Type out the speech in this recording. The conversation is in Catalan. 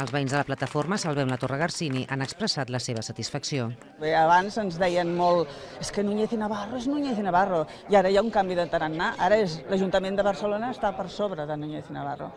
Els veïns de la plataforma Salvem la Torre Garcini han expressat la seva satisfacció. Bé, abans ens deien molt, és que Núñez i Navarro és Núñez i Navarro, i ara hi ha un canvi de tarannà, ara és l'Ajuntament de Barcelona està per sobre de Núñez i Navarro.